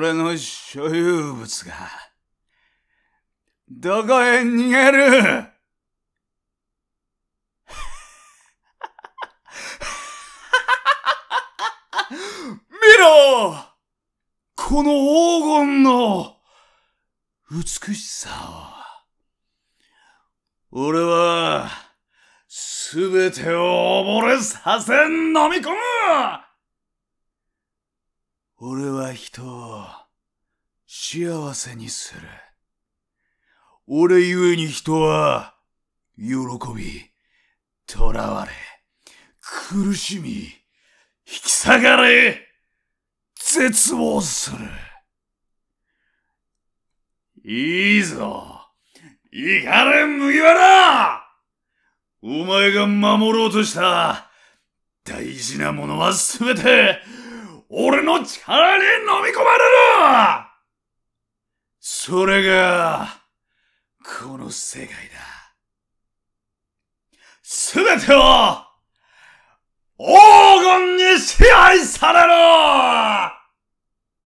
俺の所有物が、どこへ逃げる 見ろこの黄金の美しさを。俺は、すべてを溺れさせ飲み込む俺は人を幸せにする。俺ゆえに人は喜び、囚われ、苦しみ、引き下がれ、絶望する。いいぞ。いかれ麦わらお前が守ろうとした大事なものはすべての力に飲み込まれるそれが、この世界だ。すべてを、黄金に支配される